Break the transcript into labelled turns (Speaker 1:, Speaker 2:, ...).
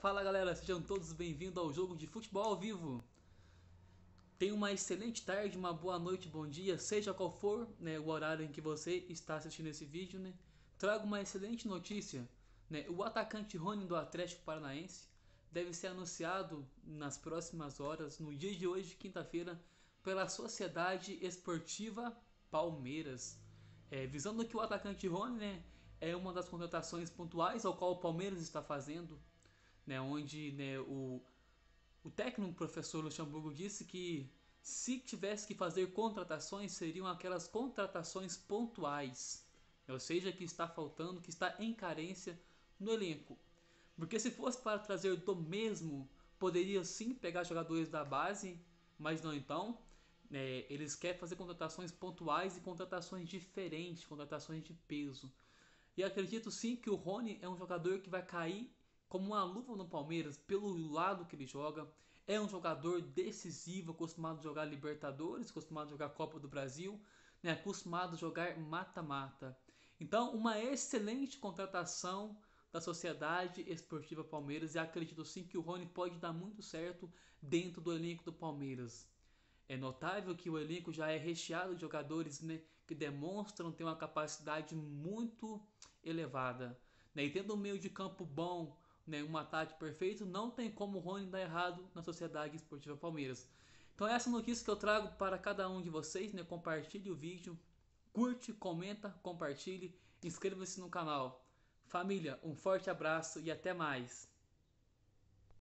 Speaker 1: Fala galera, sejam todos bem-vindos ao jogo de futebol ao vivo. Tenha uma excelente tarde, uma boa noite, bom dia, seja qual for né, o horário em que você está assistindo esse vídeo. Né? Trago uma excelente notícia: né? o atacante Rony do Atlético Paranaense deve ser anunciado nas próximas horas, no dia de hoje, quinta-feira, pela Sociedade Esportiva Palmeiras. É, visando que o atacante Rony né, é uma das contratações pontuais ao qual o Palmeiras está fazendo né, onde né, o, o técnico professor Luxemburgo disse que se tivesse que fazer contratações seriam aquelas contratações pontuais, ou seja, que está faltando, que está em carência no elenco. Porque se fosse para trazer do mesmo, poderia sim pegar jogadores da base, mas não então. É, eles querem fazer contratações pontuais e contratações diferentes, contratações de peso. E acredito sim que o Rony é um jogador que vai cair como uma luva no Palmeiras pelo lado que ele joga. É um jogador decisivo, acostumado a jogar Libertadores, acostumado a jogar Copa do Brasil, né? acostumado a jogar mata-mata. Então, uma excelente contratação da Sociedade Esportiva Palmeiras e acredito sim que o Rony pode dar muito certo dentro do elenco do Palmeiras. É notável que o elenco já é recheado de jogadores né, que demonstram ter uma capacidade muito elevada. Né? E tendo um meio de campo bom, um ataque perfeito, não tem como o Rony dar errado na Sociedade Esportiva Palmeiras. Então essa notícia que eu trago para cada um de vocês, né? Compartilhe o vídeo, curte, comenta, compartilhe, inscreva-se no canal. Família, um forte abraço e até mais.